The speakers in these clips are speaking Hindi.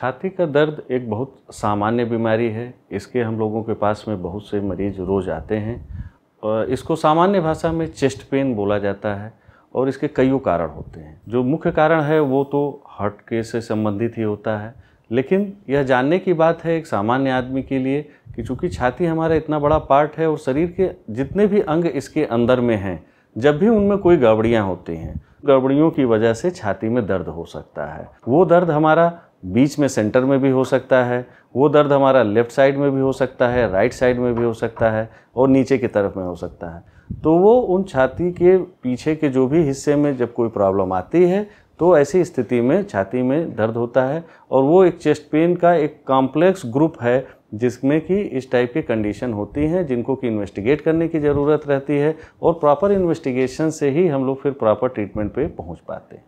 छाती का दर्द एक बहुत सामान्य बीमारी है इसके हम लोगों के पास में बहुत से मरीज रोज़ आते हैं इसको सामान्य भाषा में चेस्ट पेन बोला जाता है और इसके कईयों कारण होते हैं जो मुख्य कारण है वो तो हार्ट के से संबंधित ही होता है लेकिन यह जानने की बात है एक सामान्य आदमी के लिए कि चूँकि छाती हमारा इतना बड़ा पार्ट है और शरीर के जितने भी अंग इसके अंदर में हैं जब भी उनमें कोई गड़बड़ियाँ होती हैं गड़बड़ियों की वजह से छाती में दर्द हो सकता है वो दर्द हमारा बीच में सेंटर में भी हो सकता है वो दर्द हमारा लेफ़्ट साइड में भी हो सकता है राइट साइड में भी हो सकता है और नीचे की तरफ में हो सकता है तो वो उन छाती के पीछे के जो भी हिस्से में जब कोई प्रॉब्लम आती है तो ऐसी स्थिति में छाती में दर्द होता है और वो एक चेस्ट पेन का एक कॉम्प्लेक्स ग्रुप है जिसमें कि इस टाइप की कंडीशन होती हैं जिनको कि इन्वेस्टिगेट करने की ज़रूरत रहती है और प्रॉपर इन्वेस्टिगेशन से ही हम लोग फिर प्रॉपर ट्रीटमेंट पे पहुंच पाते हैं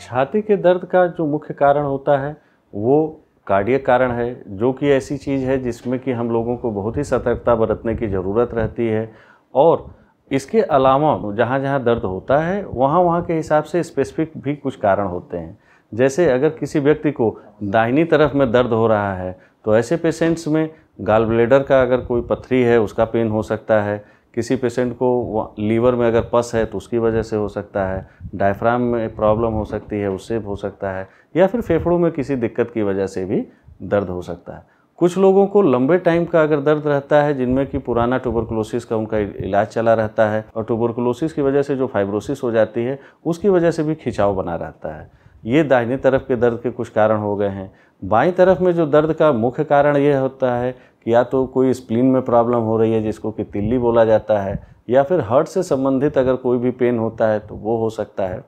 छाती के दर्द का जो मुख्य कारण होता है वो कार्डियक कारण है जो कि ऐसी चीज़ है जिसमें कि हम लोगों को बहुत ही सतर्कता बरतने की ज़रूरत रहती है और इसके अलावा जहाँ जहाँ दर्द होता है वहाँ वहाँ के हिसाब से स्पेसिफिक भी कुछ कारण होते हैं जैसे अगर किसी व्यक्ति को दाहिनी तरफ में दर्द हो रहा है तो ऐसे पेशेंट्स में गाल ब्लेडर का अगर कोई पथरी है उसका पेन हो सकता है किसी पेशेंट को लीवर में अगर पस है तो उसकी वजह से हो सकता है डायफ्राम में प्रॉब्लम हो सकती है उससे हो सकता है या फिर फेफड़ों में किसी दिक्कत की वजह से भी दर्द हो सकता है कुछ लोगों को लंबे टाइम का अगर दर्द रहता है जिनमें कि पुराना ट्यूबरकुलोसिस का उनका इलाज चला रहता है और ट्यूबरकुलोसिस की वजह से जो फाइब्रोसिस हो जाती है उसकी वजह से भी खिंचाव बना रहता है ये दाहिने तरफ के दर्द के कुछ कारण हो गए हैं बाई तरफ में जो दर्द का मुख्य कारण यह होता है कि या तो कोई स्प्लीन में प्रॉब्लम हो रही है जिसको कि तिल्ली बोला जाता है या फिर हर्ट से संबंधित अगर कोई भी पेन होता है तो वो हो सकता है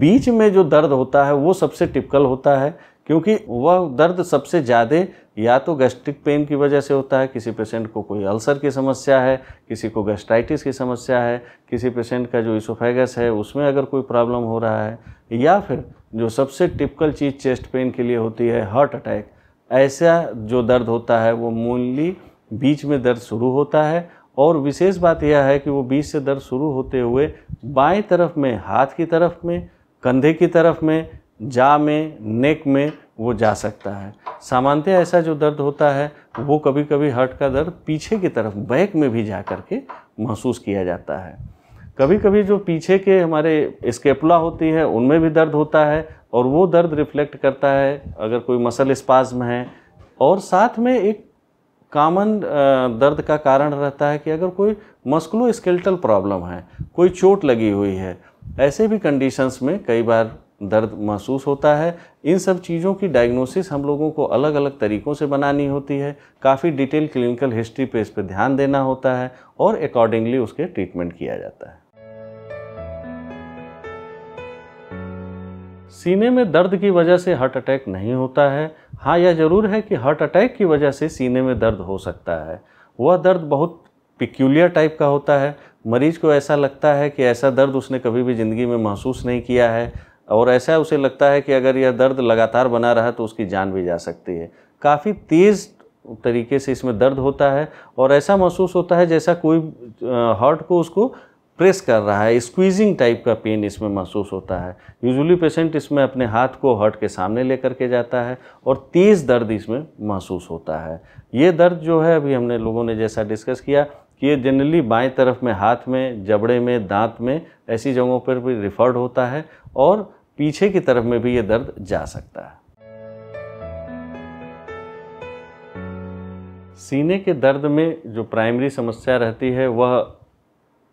बीच में जो दर्द होता है वो सबसे टिपिकल होता है क्योंकि वह दर्द सबसे ज़्यादा या तो गैस्ट्रिक पेन की वजह से होता है किसी पेशेंट को कोई अल्सर की समस्या है किसी को गैस्ट्राइटिस की समस्या है किसी पेशेंट का जो इसोफेगस है उसमें अगर कोई प्रॉब्लम हो रहा है या फिर जो सबसे टिपिकल चीज़ चेस्ट पेन के लिए होती है हार्ट अटैक ऐसा जो दर्द होता है वो मूनली बीच में दर्द शुरू होता है और विशेष बात यह है कि वो बीच से दर्द शुरू होते हुए बाएं तरफ में हाथ की तरफ में कंधे की तरफ में जा में नेक में वो जा सकता है सामान्यतः ऐसा जो दर्द होता है वो कभी कभी हर्ट का दर्द पीछे की तरफ बैक में भी जा कर के महसूस किया जाता है कभी कभी जो पीछे के हमारे स्केपला होती है उनमें भी दर्द होता है और वो दर्द रिफ्लेक्ट करता है अगर कोई मसल स्पाज्म है और साथ में एक कामन दर्द का कारण रहता है कि अगर कोई मस्कुलो स्केल्टल प्रॉब्लम है कोई चोट लगी हुई है ऐसे भी कंडीशंस में कई बार दर्द महसूस होता है इन सब चीज़ों की डायग्नोसिस हम लोगों को अलग अलग तरीक़ों से बनानी होती है काफ़ी डिटेल क्लिनिकल हिस्ट्री पे इस पर ध्यान देना होता है और अकॉर्डिंगली उसके ट्रीटमेंट किया जाता है सीने में दर्द की वजह से हार्ट अटैक नहीं होता है हाँ यह ज़रूर है कि हार्ट अटैक की वजह से सीने में दर्द हो सकता है वह दर्द बहुत पिक्यूलियर टाइप का होता है मरीज़ को ऐसा लगता है कि ऐसा दर्द उसने कभी भी ज़िंदगी में महसूस नहीं किया है और ऐसा उसे लगता है कि अगर यह दर्द लगातार बना रहा तो उसकी जान भी जा सकती है काफ़ी तेज़ तरीके से इसमें दर्द होता है और ऐसा महसूस होता है जैसा कोई हार्ट को उसको प्रेस कर रहा है स्क्वीजिंग टाइप का पेन इसमें महसूस होता है यूजुअली पेशेंट इसमें अपने हाथ को हर्ट के सामने लेकर के जाता है और तेज़ दर्द इसमें महसूस होता है ये दर्द जो है अभी हमने लोगों ने जैसा डिस्कस किया कि ये जनरली बाएं तरफ में हाथ में जबड़े में दांत में ऐसी जगहों पर भी रिफर्ड होता है और पीछे की तरफ में भी ये दर्द जा सकता है सीने के दर्द में जो प्राइमरी समस्या रहती है वह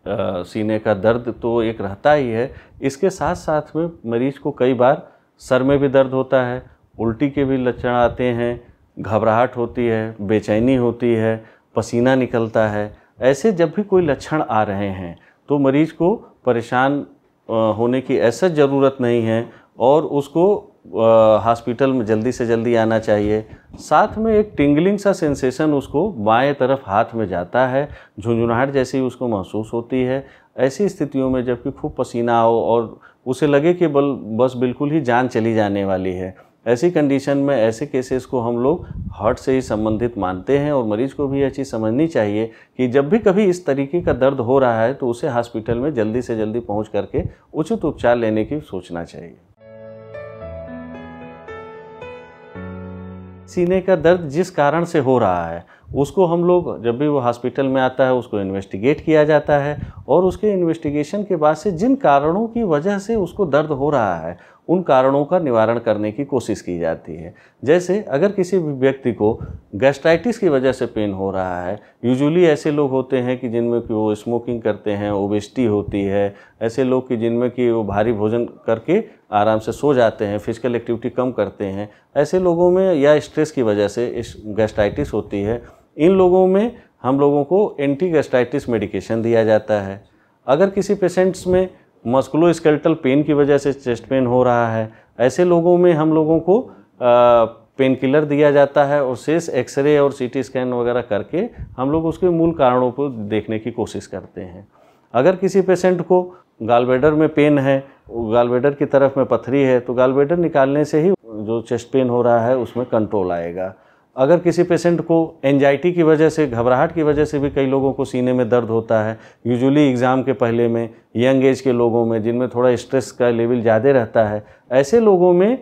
सीने का दर्द तो एक रहता ही है इसके साथ साथ में मरीज को कई बार सर में भी दर्द होता है उल्टी के भी लक्षण आते हैं घबराहट होती है बेचैनी होती है पसीना निकलता है ऐसे जब भी कोई लक्षण आ रहे हैं तो मरीज़ को परेशान होने की ऐसा ज़रूरत नहीं है और उसको हॉस्पिटल में जल्दी से जल्दी आना चाहिए साथ में एक टिंगलिंग सा सेंसेशन उसको बाएं तरफ हाथ में जाता है झुंझुनाहट जैसी उसको महसूस होती है ऐसी स्थितियों में जबकि खूब पसीना हो और उसे लगे कि बल बस बिल्कुल ही जान चली जाने वाली है ऐसी कंडीशन में ऐसे केसेस को हम लोग हार्ट से ही संबंधित मानते हैं और मरीज़ को भी यह चीज़ समझनी चाहिए कि जब भी कभी इस तरीके का दर्द हो रहा है तो उसे हॉस्पिटल में जल्दी से जल्दी पहुंच करके उचित उपचार लेने की सोचना चाहिए सीने का दर्द जिस कारण से हो रहा है उसको हम लोग जब भी वो हॉस्पिटल में आता है उसको इन्वेस्टिगेट किया जाता है और उसके इन्वेस्टिगेशन के बाद से जिन कारणों की वजह से उसको दर्द हो रहा है उन कारणों का निवारण करने की कोशिश की जाती है जैसे अगर किसी भी व्यक्ति को गैस्ट्राइटिस की वजह से पेन हो रहा है यूजुअली ऐसे लोग होते हैं कि जिनमें कि वो स्मोकिंग करते हैं ओबेस्टी होती है ऐसे लोग कि जिनमें कि वो भारी भोजन करके आराम से सो जाते हैं फिजिकल एक्टिविटी कम करते हैं ऐसे लोगों में या स्ट्रेस की वजह से इस गैस्ट्राइटिस होती है इन लोगों में हम लोगों को एंटी गैस्ट्राइटिस मेडिकेशन दिया जाता है अगर किसी पेशेंट्स में मस्कुलो स्केल्टल पेन की वजह से चेस्ट पेन हो रहा है ऐसे लोगों में हम लोगों को पेन किलर दिया जाता है और शेष एक्सरे और सीटी स्कैन वगैरह करके हम लोग उसके मूल कारणों को देखने की कोशिश करते हैं अगर किसी पेशेंट को गालबेडर में पेन है गालबेडर की तरफ में पथरी है तो गालबेडर निकालने से ही जो चेस्ट पेन हो रहा है उसमें कंट्रोल आएगा अगर किसी पेशेंट को एनजाइटी की वजह से घबराहट की वजह से भी कई लोगों को सीने में दर्द होता है यूजुअली एग्ज़ाम के पहले में यंग एज के लोगों में जिनमें थोड़ा स्ट्रेस का लेवल ज़्यादा रहता है ऐसे लोगों में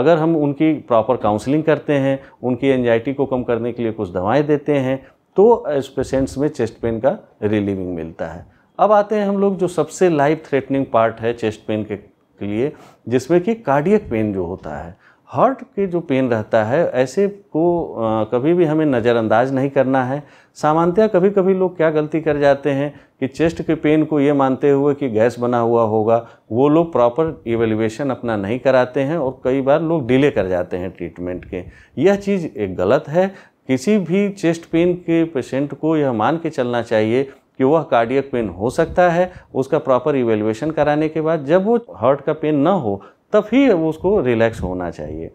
अगर हम उनकी प्रॉपर काउंसलिंग करते हैं उनकी एनजाइटी को कम करने के लिए कुछ दवाएँ देते हैं तो इस पेशेंट्स में चेस्ट पेन का रिलीविंग मिलता है अब आते हैं हम लोग जो सबसे लाइफ थ्रेटनिंग पार्ट है चेस्ट पेन के लिए जिसमें कि कार्डियक पेन जो होता है हार्ट के जो पेन रहता है ऐसे को आ, कभी भी हमें नज़रअंदाज नहीं करना है सामान्यतः कभी कभी लोग क्या गलती कर जाते हैं कि चेस्ट के पेन को ये मानते हुए कि गैस बना हुआ होगा वो लोग प्रॉपर इवेल्युएशन अपना नहीं कराते हैं और कई बार लोग डिले कर जाते हैं ट्रीटमेंट के यह चीज़ एक गलत है किसी भी चेस्ट पेन के पेशेंट को यह मान के चलना चाहिए कि वह कार्डियक पेन हो सकता है उसका प्रॉपर इवेल्युएशन कराने के बाद जब वो हार्ट का पेन ना हो तब ही उसको रिलैक्स होना चाहिए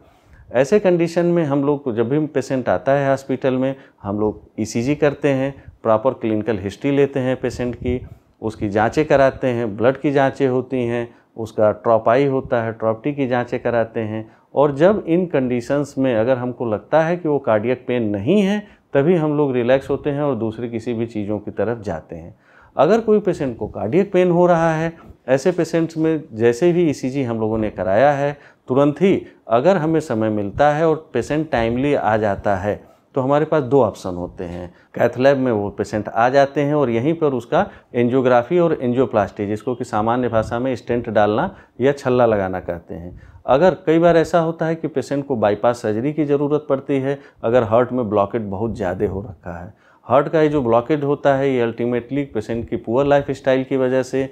ऐसे कंडीशन में हम लोग जब भी पेशेंट आता है हॉस्पिटल में हम लोग ई e करते हैं प्रॉपर क्लिनिकल हिस्ट्री लेते हैं पेशेंट की उसकी जांचें कराते हैं ब्लड की जांचें होती हैं उसका ट्रॉपाई होता है ट्रॉपटी की जांचें कराते हैं और जब इन कंडीशंस में अगर हमको लगता है कि वो कार्डियक पेन नहीं है तभी हम लोग रिलैक्स होते हैं और दूसरी किसी भी चीज़ों की तरफ जाते हैं अगर कोई पेशेंट को कार्डियक पेन हो रहा है ऐसे पेशेंट्स में जैसे भी ई e हम लोगों ने कराया है तुरंत ही अगर हमें समय मिलता है और पेशेंट टाइमली आ जाता है तो हमारे पास दो ऑप्शन होते हैं कैथलैब में वो पेशेंट आ जाते हैं और यहीं पर उसका एंजियोग्राफी और एंजियोप्लास्टी जिसको कि सामान्य भाषा में स्टेंट डालना या छल्ला लगाना कहते हैं अगर कई बार ऐसा होता है कि पेशेंट को बाईपास सर्जरी की ज़रूरत पड़ती है अगर हार्ट में ब्लॉकेट बहुत ज़्यादा हो रखा है हार्ट का ये जो ब्लॉकेज होता है ये अल्टीमेटली पेशेंट की पुअर लाइफ स्टाइल की वजह से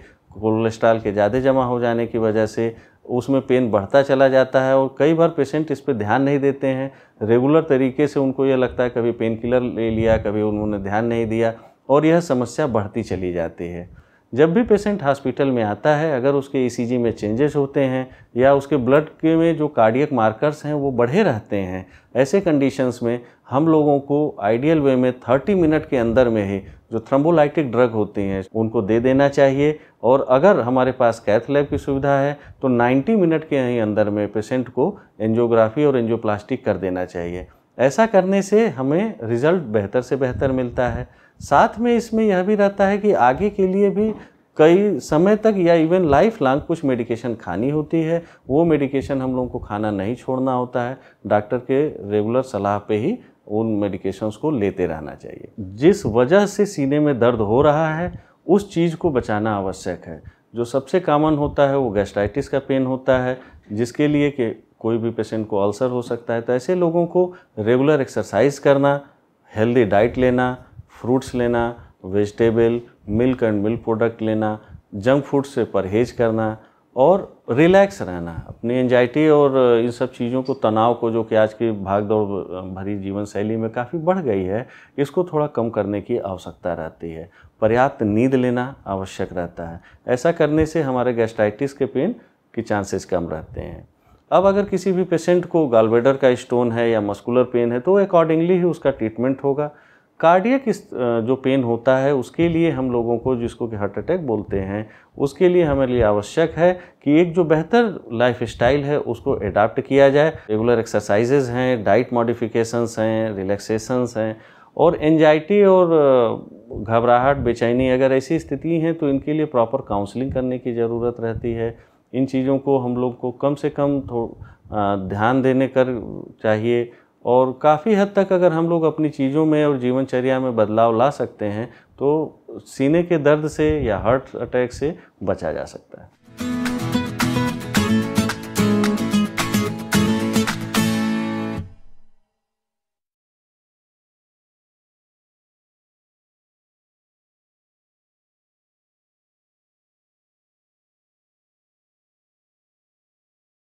कोलेस्ट्रॉल के ज़्यादा जमा हो जाने की वजह से उसमें पेन बढ़ता चला जाता है और कई बार पेशेंट इस पर ध्यान नहीं देते हैं रेगुलर तरीके से उनको यह लगता है कभी पेन किलर ले लिया कभी उन्होंने ध्यान नहीं दिया और यह समस्या बढ़ती चली जाती है जब भी पेशेंट हॉस्पिटल में आता है अगर उसके ईसीजी e में चेंजेस होते हैं या उसके ब्लड के में जो कार्डियक मार्कर्स हैं वो बढ़े रहते हैं ऐसे कंडीशंस में हम लोगों को आइडियल वे में 30 मिनट के अंदर में ही जो थ्रम्बोलाइटिक ड्रग होती हैं उनको दे देना चाहिए और अगर हमारे पास कैथ लैब की सुविधा है तो 90 मिनट के ही अंदर में पेशेंट को एंजियोग्राफी और एंजियोप्लास्टिक कर देना चाहिए ऐसा करने से हमें रिज़ल्ट बेहतर से बेहतर मिलता है साथ में इसमें यह भी रहता है कि आगे के लिए भी कई समय तक या इवन लाइफ लॉन्ग कुछ मेडिकेशन खानी होती है वो मेडिकेशन हम लोगों को खाना नहीं छोड़ना होता है डॉक्टर के रेगुलर सलाह पे ही उन मेडिकेशंस को लेते रहना चाहिए जिस वजह से सीने में दर्द हो रहा है उस चीज़ को बचाना आवश्यक है जो सबसे कॉमन होता है वो गैस्ट्राइटिस का पेन होता है जिसके लिए कि कोई भी पेशेंट को अल्सर हो सकता है तो ऐसे लोगों को रेगुलर एक्सरसाइज करना हेल्दी डाइट लेना फ्रूट्स लेना vegetable milk and milk product लेना जंक फूड से परहेज करना और रिलैक्स रहना अपनी एंजाइटी और इन सब चीज़ों को तनाव को जो कि आज की भाग दौड़ भरी जीवन शैली में काफ़ी बढ़ गई है इसको थोड़ा कम करने की आवश्यकता रहती है पर्याप्त नींद लेना आवश्यक रहता है ऐसा करने से हमारे गैस्ट्राइटिस के पेन के चांसेस कम रहते हैं अब अगर किसी भी पेशेंट को गालबेडर का स्टोन है या मस्कुलर पेन है तो अकॉर्डिंगली ही उसका ट्रीटमेंट होगा कार्डियक इस जो पेन होता है उसके लिए हम लोगों को जिसको कि हार्ट अटैक बोलते हैं उसके लिए हमारे लिए आवश्यक है कि एक जो बेहतर लाइफ स्टाइल है उसको एडाप्ट किया जाए रेगुलर एक्सरसाइजेज हैं डाइट मॉडिफिकेशंस हैं रिलैक्सेशंस हैं और एनजाइटी और घबराहट बेचैनी अगर ऐसी स्थिति हैं तो इनके लिए प्रॉपर काउंसलिंग करने की ज़रूरत रहती है इन चीज़ों को हम लोग को कम से कम ध्यान देने कर चाहिए और काफ़ी हद तक अगर हम लोग अपनी चीज़ों में और जीवनचर्या में बदलाव ला सकते हैं तो सीने के दर्द से या हार्ट अटैक से बचा जा सकता है